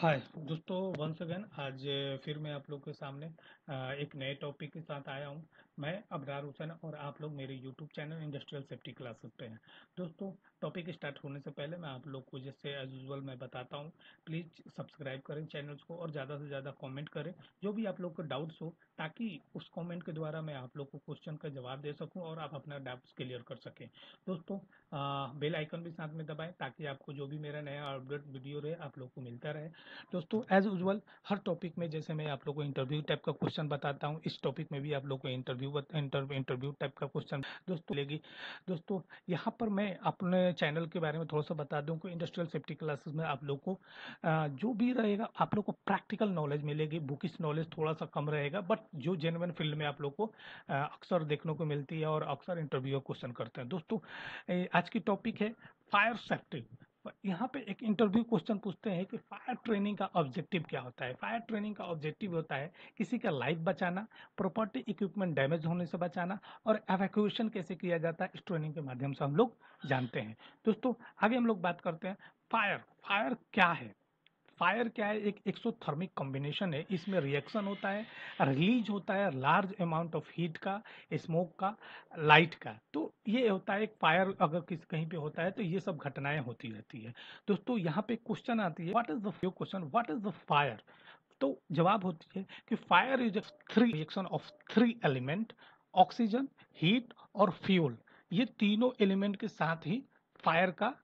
हाय दोस्तों once again आज फिर मैं आप लोग के सामने एक नए टॉपिक के साथ आया हूँ मैं अबरार हुसैन और आप लोग मेरे YouTube channel industrial safety classes पे हैं दोस्तों टॉपिक स्टार्ट होने से पहले मैं आप लोग को जैसे एज यूजल मैं बताता हूँ प्लीज़ सब्सक्राइब करें चैनल्स को और ज़्यादा से ज़्यादा कमेंट करें जो भी आप लोग को डाउट्स हो ताकि उस कमेंट के द्वारा मैं आप लोग को क्वेश्चन का जवाब दे सकूँ और आप अपना डाउट्स क्लियर कर सकें दोस्तों बेल आइकन भी साथ में दबाएँ ताकि आपको जो भी मेरा नया अपडेट वीडियो रहे आप लोग को मिलता रहे दोस्तों एज यूजल हर टॉपिक में जैसे मैं आप लोग को इंटरव्यू टाइप का क्वेश्चन बताता हूँ इस टॉपिक में भी आप लोग को इंटरव्यू इंटरव्यू इंटरव्यू टाइप का क्वेश्चन दोस्तों लेगी दोस्तों यहाँ पर मैं अपने चैनल के बारे में थोड़ा सा बता दूँ कि इंडस्ट्रियल सेफ्टी क्लासेस में आप लोग को जो भी रहेगा आप लोग को प्रैक्टिकल नॉलेज मिलेगी बुकिस नॉलेज थोड़ा सा कम रहेगा बट जो जेनवन फील्ड में आप लोग को अक्सर देखने को मिलती है और अक्सर इंटरव्यू क्वेश्चन करते हैं दोस्तों आज की टॉपिक है फायर सेफ्टी यहाँ पे एक इंटरव्यू क्वेश्चन पूछते हैं कि फायर ट्रेनिंग का ऑब्जेक्टिव क्या होता है फायर ट्रेनिंग का ऑब्जेक्टिव होता है किसी का लाइफ बचाना प्रॉपर्टी इक्विपमेंट डैमेज होने से बचाना और एवैक्यूएशन कैसे किया जाता है इस ट्रेनिंग के माध्यम से हम लोग जानते हैं दोस्तों आगे हम लोग बात करते हैं फायर फायर क्या है फायर क्या है एक एक्सोथर्मिक कॉम्बिनेशन है इसमें रिएक्शन होता है रिलीज होता है लार्ज अमाउंट ऑफ हीट का स्मोक का लाइट का तो ये होता है एक फायर अगर किसी कहीं पे होता है तो ये सब घटनाएं होती रहती है दोस्तों यहाँ पे क्वेश्चन आती है what is the question what is the fire तो जवाब होती है कि fire is three reaction of three element oxygen heat और फ्यूल ये तीनों एलिमेंट के साथ ही फायर का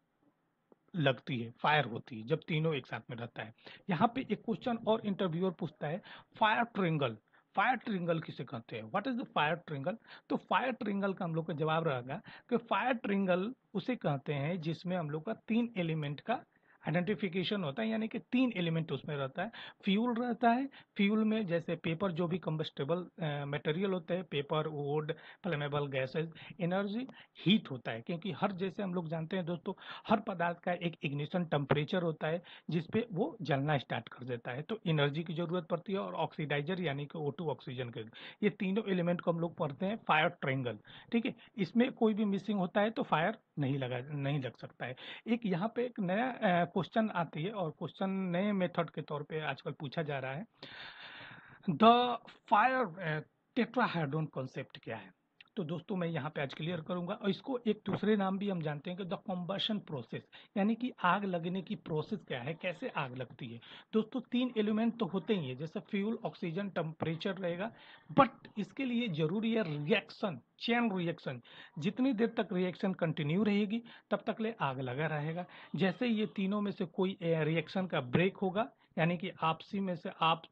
लगती है फायर होती है जब तीनों एक साथ में रहता है यहाँ पे एक क्वेश्चन और इंटरव्यूअर पूछता है फायर ट्रिंगल फायर ट्रिंगल किसे कहते हैं what is the fire triangle तो फायर ट्रिंगल का हम लोग का जवाब रहेगा कि फायर ट्रिंगल उसे कहते हैं जिसमें हम लोग का तीन एलिमेंट का आइडेंटिफिकेशन होता है यानी कि तीन एलिमेंट उसमें रहता है फ्यूल रहता है फ्यूल में जैसे पेपर जो भी कम्बस्टेबल मटेरियल होता है paper wood flammable gases energy heat होता है क्योंकि हर जैसे हम लोग जानते हैं दोस्तों हर पदार्थ का एक इग्निशन टेम्परेचर होता है जिसपे वो जलना स्टार्ट कर देता है तो एनर्जी की जरूरत पड़ती है और ऑक्सीडाइजर यानी कि ओ ऑक्सीजन के ये तीनों एलिमेंट को हम लोग पढ़ते हैं फायर ट्रेंगल ठीक है इसमें कोई भी मिसिंग होता है तो फायर नहीं लगा नहीं लग सकता है एक यहाँ पे एक नया क्वेश्चन आती है और क्वेश्चन नए मेथड के तौर पे आजकल पूछा जा रहा है द फायर टेट्राहाइड्रोन कॉन्सेप्ट क्या है तो दोस्तों मैं यहाँ पे आज क्लियर करूंगा और इसको एक दूसरे नाम भी हम जानते हैं कि द कॉम्बर्शन प्रोसेस यानी कि आग लगने की प्रोसेस क्या है कैसे आग लगती है दोस्तों तीन एलिमेंट तो होते ही है जैसे फ्यूल ऑक्सीजन टेम्परेचर रहेगा बट इसके लिए जरूरी है रिएक्शन चेन रिएक्शन जितनी देर तक रिएक्शन कंटिन्यू रहेगी तब तक ले आग लगा रहेगा जैसे ये तीनों में से कोई रिएक्शन का ब्रेक होगा यानी कि आपसी में से आप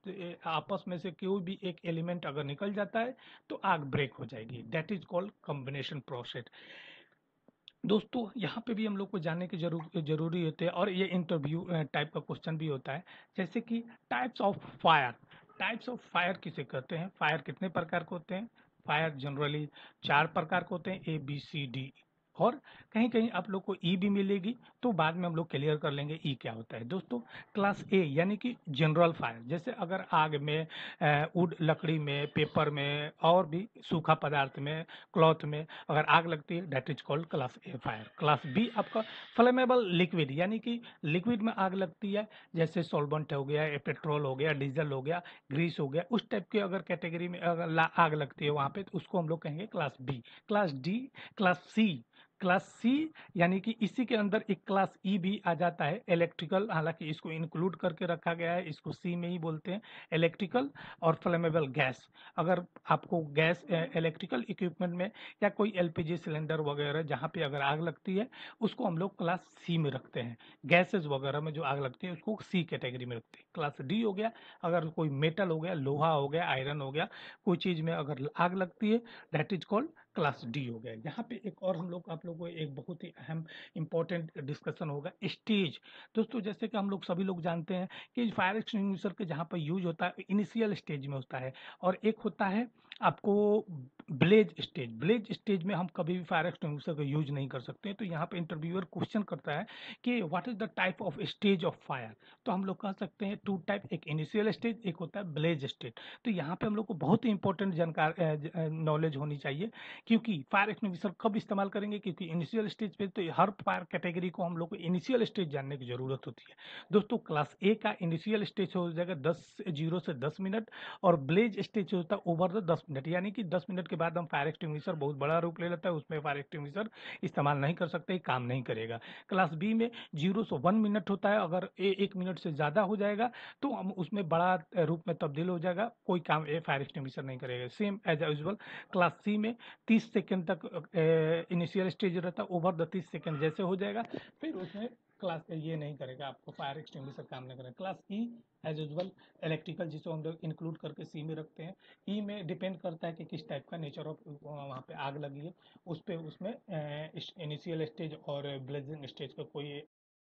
आपस में से कोई भी एक एलिमेंट अगर निकल जाता है तो आग ब्रेक हो जाएगी that is called combination process दोस्तों यहाँ पे भी हम लोग को जानने की जरूर जरूरी होते हैं और ये इंटरव्यू टाइप का क्वेश्चन भी होता है जैसे कि types of fire types of fire किसे कहते हैं फायर कितने प्रकार के होते हैं फायर जनरली चार प्रकार के होते हैं ए बी सी डी और कहीं कहीं आप लोग को ई e भी मिलेगी तो बाद में हम लोग क्लियर कर लेंगे ई e क्या होता है दोस्तों क्लास ए यानी कि जनरल फायर जैसे अगर आग में वुड लकड़ी में पेपर में और भी सूखा पदार्थ में क्लॉथ में अगर आग लगती है that is called class A fire class B आपका फ्लेमेबल लिक्विड यानी कि लिक्विड में आग लगती है जैसे सोलबंट हो गया पेट्रोल हो गया डीजल हो गया ग्रीस हो गया उस टाइप की अगर कैटेगरी में अगर आग लगती है वहाँ पर तो उसको हम लोग कहेंगे class B class D class C class C यानी कि इसी के अंदर एक क्लास ई e भी आ जाता है इलेक्ट्रिकल हालांकि इसको इंक्लूड करके रखा गया है इसको सी में ही बोलते हैं इलेक्ट्रिकल और फ्लेमेबल गैस अगर आपको गैस इलेक्ट्रिकल इक्विपमेंट में या कोई एलपीजी सिलेंडर वगैरह जहाँ पे अगर आग लगती है उसको हम लोग क्लास सी में रखते हैं गैसेज वगैरह में जो आग लगती है उसको सी कैटेगरी में रखते हैं क्लास डी हो गया अगर कोई मेटल हो गया लोहा हो गया आयरन हो गया कोई चीज़ में अगर आग लगती है that is called class D हो गया यहाँ पे एक और हम लोग आप लोगों को एक बहुत ही अहम इम्पोर्टेंट डिस्कशन होगा स्टेज दोस्तों जैसे कि हम लोग सभी लोग जानते हैं कि फायर एक्सटिंग्विशर के जहाँ पर यूज होता है इनिशियल स्टेज में होता है और एक होता है आपको ब्लेज स्टेज ब्लेज स्टेज में हम कभी भी फायर एक्सटिंग्विशर का यूज नहीं कर सकते तो यहाँ पर इंटरव्यूअर क्वेश्चन करता है कि what is the type of stage of fire तो हम लोग कह सकते हैं टू टाइप एक इनिशियल स्टेज एक होता है ब्लेज स्टेज तो यहाँ पर हम लोग को बहुत ही इंपॉर्टेंट जानकार नॉलेज होनी चाहिए क्योंकि फायर एक्सटिंग्विशर कब इस्तेमाल करेंगे क्योंकि इनिशियल स्टेज पे तो हर फायर कैटेगरी को हम लोग को इनिशियल स्टेज जानने की ज़रूरत होती है दोस्तों क्लास ए का इनिशियल स्टेज हो जाएगा दस जीरो से दस मिनट और ब्लेज स्टेज होता है ओवर द दस मिनट यानी कि दस मिनट के बाद हम फायर एक्सटिंग्विशर बहुत बड़ा रूप ले लेता है उसमें फायर एक्सटिंग्विशर इस्तेमाल नहीं कर सकते काम नहीं करेगा क्लास बी में जीरो से वन मिनट होता है अगर ए एक मिनट से ज़्यादा हो जाएगा तो हम उसमें बड़ा रूप में तब्दील हो जाएगा कोई काम ए फायर एक्सटिंग्विशर नहीं करेगा same as usual class C में तीस सेकेंड तक इनिशियल स्टेज रहता है ओवर द तीस सेकेंड जैसे हो जाएगा फिर उसमें क्लास का ये नहीं करेगा आपको फायर एक्सटिंग्विशर काम नहीं करेगा class E as usual electrical जिसको हम लोग इंक्लूड करके सी में रखते हैं ई e में डिपेंड करता है कि किस टाइप का नेचर ऑफ वहाँ पे आग लगी है उस पर उसमें इनिशियल स्टेज और ब्लेजिंग स्टेज का कोई